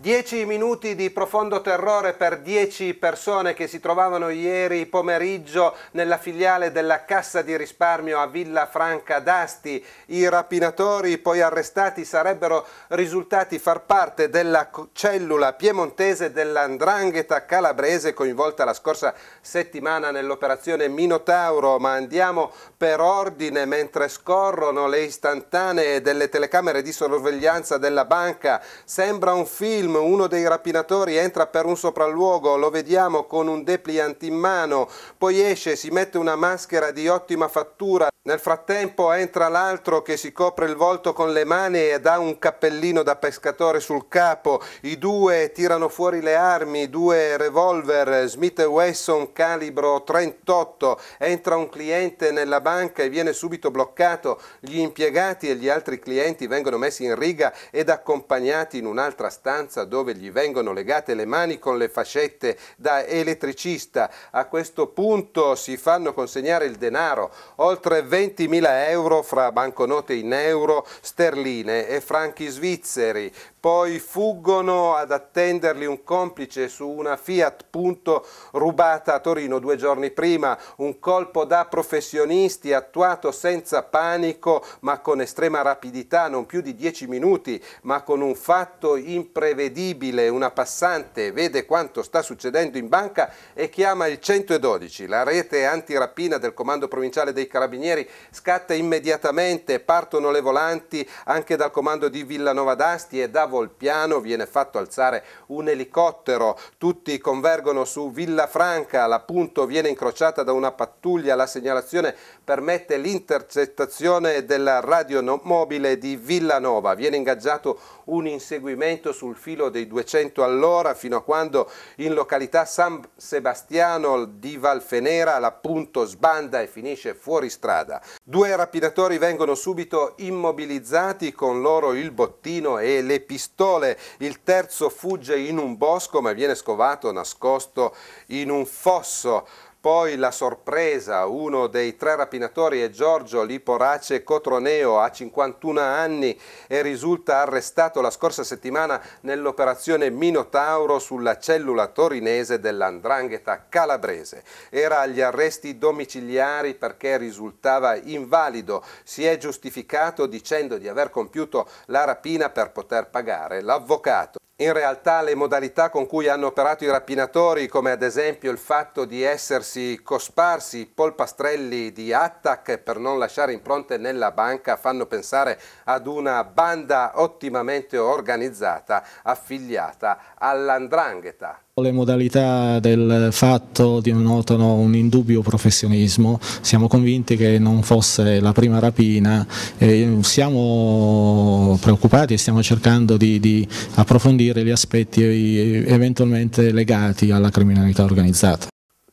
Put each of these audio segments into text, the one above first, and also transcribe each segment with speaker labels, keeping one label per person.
Speaker 1: Dieci minuti di profondo terrore per dieci persone che si trovavano ieri pomeriggio nella filiale della Cassa di risparmio a Villa Franca d'Asti. I rapinatori poi arrestati sarebbero risultati far parte della cellula piemontese dell'andrangheta calabrese coinvolta la scorsa settimana nell'operazione Minotauro. Ma andiamo per ordine mentre scorrono le istantanee delle telecamere di sorveglianza della banca. Sembra un film film uno dei rapinatori entra per un sopralluogo, lo vediamo con un depliant in mano, poi esce, si mette una maschera di ottima fattura, nel frattempo entra l'altro che si copre il volto con le mani ed ha un cappellino da pescatore sul capo. I due tirano fuori le armi, due revolver Smith Wesson calibro 38. Entra un cliente nella banca e viene subito bloccato. Gli impiegati e gli altri clienti vengono messi in riga ed accompagnati in un'altra stanza dove gli vengono legate le mani con le fascette da elettricista. A questo punto si fanno consegnare il denaro, oltre 20.000 euro fra banconote in euro, sterline e franchi svizzeri poi fuggono ad attenderli un complice su una Fiat Punto rubata a Torino due giorni prima, un colpo da professionisti attuato senza panico ma con estrema rapidità, non più di dieci minuti, ma con un fatto imprevedibile, una passante vede quanto sta succedendo in banca e chiama il 112, la rete antirapina del comando provinciale dei carabinieri scatta immediatamente, partono le volanti anche dal comando di Villanova d'Asti e da il piano viene fatto alzare un elicottero, tutti convergono su Villa Franca, la Punto viene incrociata da una pattuglia, la segnalazione permette l'intercettazione della radio mobile di Villanova, viene ingaggiato un inseguimento sul filo dei 200 all'ora fino a quando in località San Sebastiano di Valfenera la Punto sbanda e finisce fuori strada. Due rapinatori vengono subito immobilizzati, con loro il bottino e le pistole pistole, il terzo fugge in un bosco ma viene scovato nascosto in un fosso. Poi la sorpresa, uno dei tre rapinatori è Giorgio Liporace Cotroneo, ha 51 anni e risulta arrestato la scorsa settimana nell'operazione Minotauro sulla cellula torinese dell'Andrangheta calabrese. Era agli arresti domiciliari perché risultava invalido, si è giustificato dicendo di aver compiuto la rapina per poter pagare l'avvocato in realtà le modalità con cui hanno operato i rapinatori, come ad esempio il fatto di essersi cosparsi polpastrelli di attac per non lasciare impronte nella banca, fanno pensare ad una banda ottimamente organizzata affiliata all'andrangheta.
Speaker 2: Le modalità del fatto denotano un indubbio professionismo, siamo convinti che non fosse la prima rapina, eh, siamo preoccupati e stiamo cercando di, di approfondire gli aspetti eventualmente legati alla criminalità organizzata.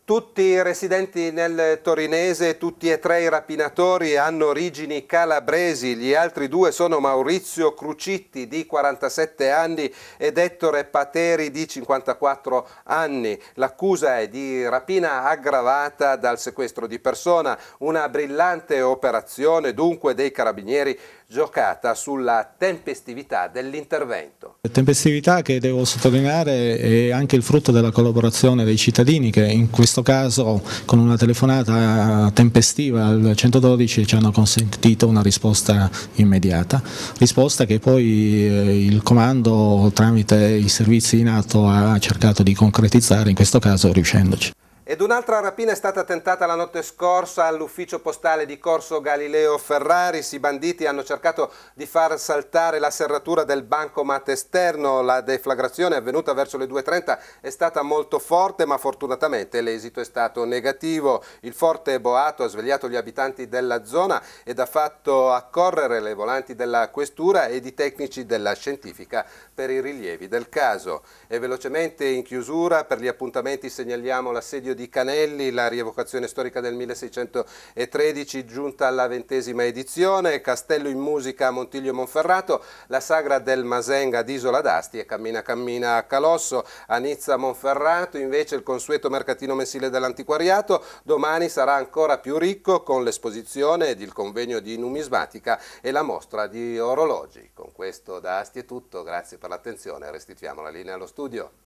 Speaker 1: Tutti i residenti nel torinese, tutti e tre i rapinatori hanno origini calabresi, gli altri due sono Maurizio Crucitti di 47 anni ed Ettore Pateri di 54 anni. L'accusa è di rapina aggravata dal sequestro di persona, una brillante operazione dunque dei carabinieri giocata sulla tempestività dell'intervento.
Speaker 2: Tempestività che devo sottolineare è anche il frutto della collaborazione dei cittadini che in questo questo caso con una telefonata tempestiva al 112 ci hanno consentito una risposta immediata, risposta che poi eh, il comando tramite i servizi in atto ha cercato di concretizzare in questo caso riuscendoci.
Speaker 1: Ed un'altra rapina è stata tentata la notte scorsa all'ufficio postale di Corso Galileo Ferraris. I banditi hanno cercato di far saltare la serratura del bancomat esterno. La deflagrazione avvenuta verso le 2.30 è stata molto forte, ma fortunatamente l'esito è stato negativo. Il forte boato ha svegliato gli abitanti della zona ed ha fatto accorrere le volanti della questura ed i tecnici della scientifica per i rilievi del caso. E velocemente in chiusura, per gli appuntamenti segnaliamo l'assedio di Canelli, la rievocazione storica del 1613 giunta alla ventesima edizione, Castello in musica a Montiglio Monferrato, la sagra del Masenga ad Isola d'Asti e Cammina Cammina a Calosso, a Nizza Monferrato invece il consueto mercatino mensile dell'antiquariato, domani sarà ancora più ricco con l'esposizione ed il convegno di numismatica e la mostra di orologi. Con questo da Asti è tutto, grazie per l'attenzione, restituiamo la linea allo studio.